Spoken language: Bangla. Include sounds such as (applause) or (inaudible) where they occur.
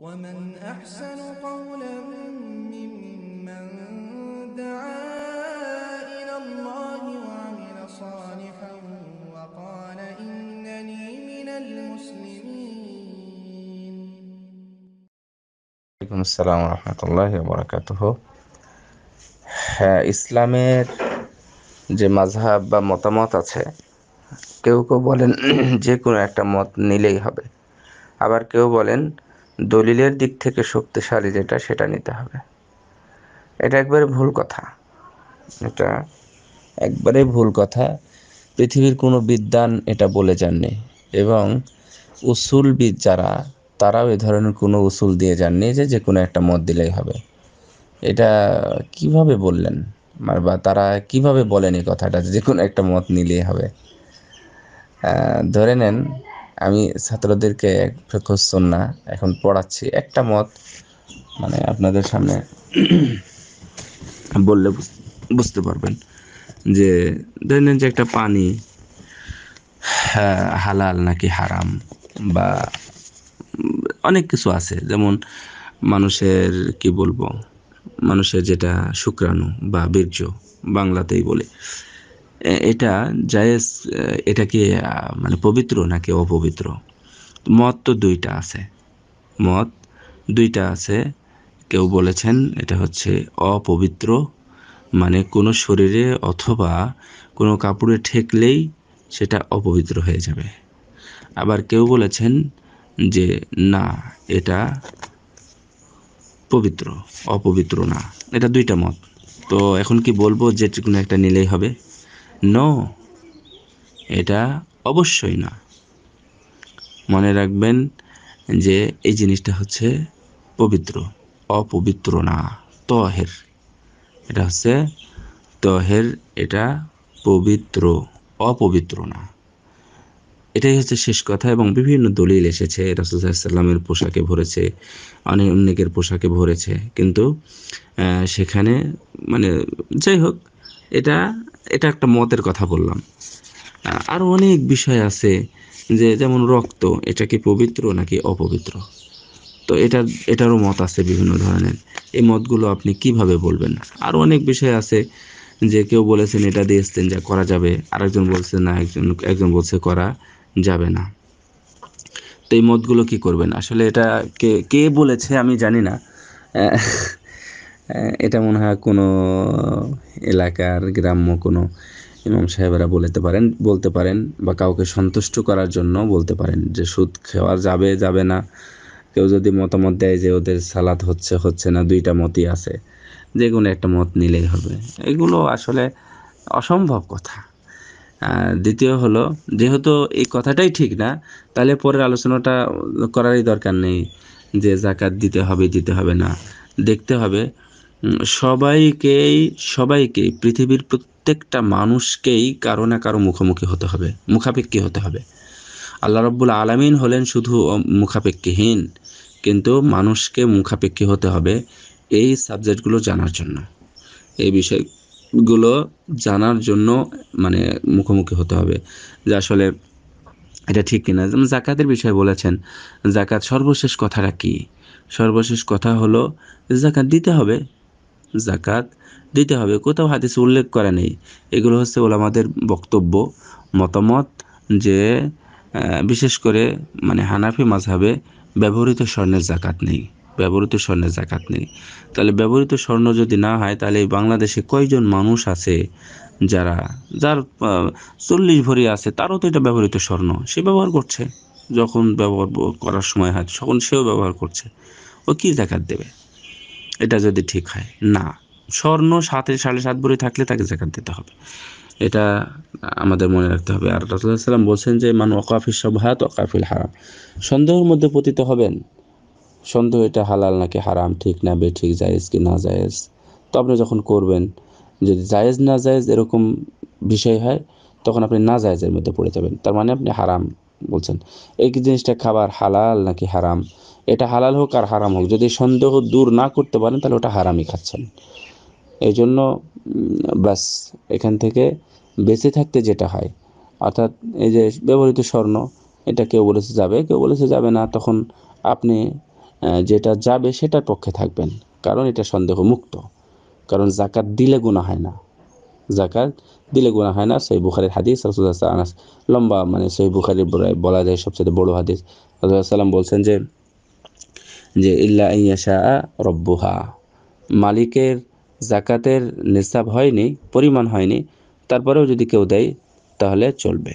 ومن أحسن قولا ممن دعا إلى الله وعمل صالحا وقال إنني من المسلمين عليكم السلام ورحمة الله وبركاته ইসলামের যে মাঝহাব বা মতামত আছে কেউ কেউ বলেন যে কোনো একটা মত নিলেই হবে আবার কেউ বলেন দলিলের দিক থেকে শক্তিশালী যেটা সেটা নিতে হবে এটা একবারে ভুল কথা এটা একবারে ভুল কথা পৃথিবীর কোনো বিদ্যান এটা বলে যাননি এবং উসুলবিদ যারা তারাও এ ধরনের কোনো উসুল দিয়ে যাননি যে যে কোনো একটা মত দিলেই হবে এটা কিভাবে বললেন বা তারা কিভাবে বলেন এই কথাটা যে কোনো একটা মত নিলেই হবে ধরে নেন আমি ছাত্রদেরকে ফেকহ না এখন পড়াচ্ছি একটা মত মানে আপনাদের সামনে (clears throat) বললে বুঝতে পারবেন যে ধরেন যে একটা পানি হ্যাঁ, হালাল নাকি হারাম বা অনেক কিছু আছে যেমন মানুষের কি বলবো মানুষের যেটা শুক্রাণু বা বীর্য বাংলাতেই বলে এটা জায়েজ এটা কি মানে পবিত্র নাকি অপবিত্র মত তো দুইটা আছে মত দুইটা আছে কেউ বলেছেন এটা হচ্ছে অপবিত্র মানে কোনো শরীরে অথবা কোনো কাপড়ে ঠেকলেই সেটা অপবিত্র হয়ে যাবে আবার কেউ বলেছেন যে না এটা পবিত্র অপবিত্র না এটা দুইটা মত তো এখন কি বলবো যে কোনো একটা নিলেই হবে নো এটা অবশ্যই না মনে রাখবেন যে এই জিনিসটা হচ্ছে পবিত্র অপবিত্র না তহের এটা হচ্ছে তহের এটা পবিত্র অপবিত্র না এটাই হচ্ছে শেষ কথা এবং বিভিন্ন দলিল এসেছে রাসুলসাল্লামের পোশাকে ভরেছে অনেক অনেকের পোশাকে ভরেছে কিন্তু সেখানে মানে যাই হোক এটা এটা একটা মতের কথা বললাম আরও অনেক বিষয় আছে যে যেমন রক্ত এটা কি পবিত্র নাকি অপবিত্র তো এটা এটারও মত আছে বিভিন্ন ধরনের এই মতগুলো আপনি কিভাবে বলবেন আরও অনেক বিষয় আছে যে কেউ বলেছেন এটা দিয়ে যা করা যাবে আরেকজন বলছে না একজন একজন বলছে করা যাবে না তো এই মতগুলো কি করবেন আসলে এটা কে কে বলেছে আমি জানি না এটা মনে হয় কোনো এলাকার গ্রাম্য কোনো ইমাম সাহেবেরা বলতে পারেন বলতে পারেন বা কাউকে সন্তুষ্ট করার জন্য বলতে পারেন যে সুদ খাওয়া যাবে যাবে না কেউ যদি মতামত দেয় যে ওদের সালাদ হচ্ছে হচ্ছে না দুইটা মতই আছে যে কোনো একটা মত নিলেই হবে এগুলো আসলে অসম্ভব কথা দ্বিতীয় হলো যেহেতু এই কথাটাই ঠিক না তাহলে পরের আলোচনাটা করারই দরকার নেই যে জাকাত দিতে হবে দিতে হবে না দেখতে হবে সবাইকেই সবাইকে পৃথিবীর প্রত্যেকটা মানুষকেই কারো না কারো মুখোমুখি হতে হবে মুখাপেক্ষী হতে হবে আল্লাহ রব্বুল আলমিন হলেন শুধু মুখাপেক্ষীহীন কিন্তু মানুষকে মুখাপেক্ষী হতে হবে এই সাবজেক্টগুলো জানার জন্য এই বিষয়গুলো জানার জন্য মানে মুখোমুখি হতে হবে যে আসলে এটা ঠিক কিনা যেমন জাকাতের বিষয়ে বলেছেন জাকাত সর্বশেষ কথাটা কি সর্বশেষ কথা হলো জাকাত দিতে হবে জাকাত দিতে হবে কোথাও হাদিস উল্লেখ করা নেই এগুলো হচ্ছে ওলামাদের বক্তব্য মতামত যে বিশেষ করে মানে হানাফি মাঝাবে ব্যবহৃত স্বর্ণের জাকাত নেই ব্যবহৃত স্বর্ণের জাকাত নেই তাহলে ব্যবহৃত স্বর্ণ যদি না হয় তাহলে বাংলাদেশে কয়জন মানুষ আছে যারা যার চল্লিশ ভরি আছে তারও তো এটা ব্যবহৃত স্বর্ণ সে ব্যবহার করছে যখন ব্যবহার করার সময় হয় তখন সেও ব্যবহার করছে ও কী জাকাত দেবে এটা যদি ঠিক হয় না স্বর্ণ সাতে সাড়ে সাত ভরি থাকলে তাকে জাকাত দিতে হবে এটা আমাদের মনে রাখতে হবে আর রাসুল্লাহ সাল্লাম বলছেন যে মান ওকাফির সবহাত ওকাফিল হারাম সন্দেহের মধ্যে পতিত হবেন সন্দেহ এটা হালাল নাকি হারাম ঠিক না ঠিক জায়েজ কি না জায়েজ তো আপনি যখন করবেন যদি জায়েজ না জায়েজ এরকম বিষয় হয় তখন আপনি না জায়েজের মধ্যে পড়ে যাবেন তার মানে আপনি হারাম বলছেন এই জিনিসটা খাবার হালাল নাকি হারাম এটা হালাল হোক আর হারাম হোক যদি সন্দেহ দূর না করতে পারেন তাহলে ওটা হারামই খাচ্ছেন এই জন্য ব্যাস এখান থেকে বেঁচে থাকতে যেটা হয় অর্থাৎ এই যে ব্যবহৃত স্বর্ণ এটা কেউ বলেছে যাবে কেউ বলেছে যাবে না তখন আপনি যেটা যাবে সেটার পক্ষে থাকবেন কারণ এটা সন্দেহ মুক্ত কারণ জাকাত দিলে গুণা হয় না জাকাত দিলে গুণা হয় না সেই বুখারির হাদিস আনাস লম্বা মানে সেই বুখারির বলা যায় সবচেয়ে বড় হাদিস রসুল্লাহাম বলছেন যে যে ইল্লা ইয়াশা রব্বুহা মালিকের জাকাতের নিসাব হয়নি পরিমাণ হয়নি তারপরেও যদি কেউ দেয় তাহলে চলবে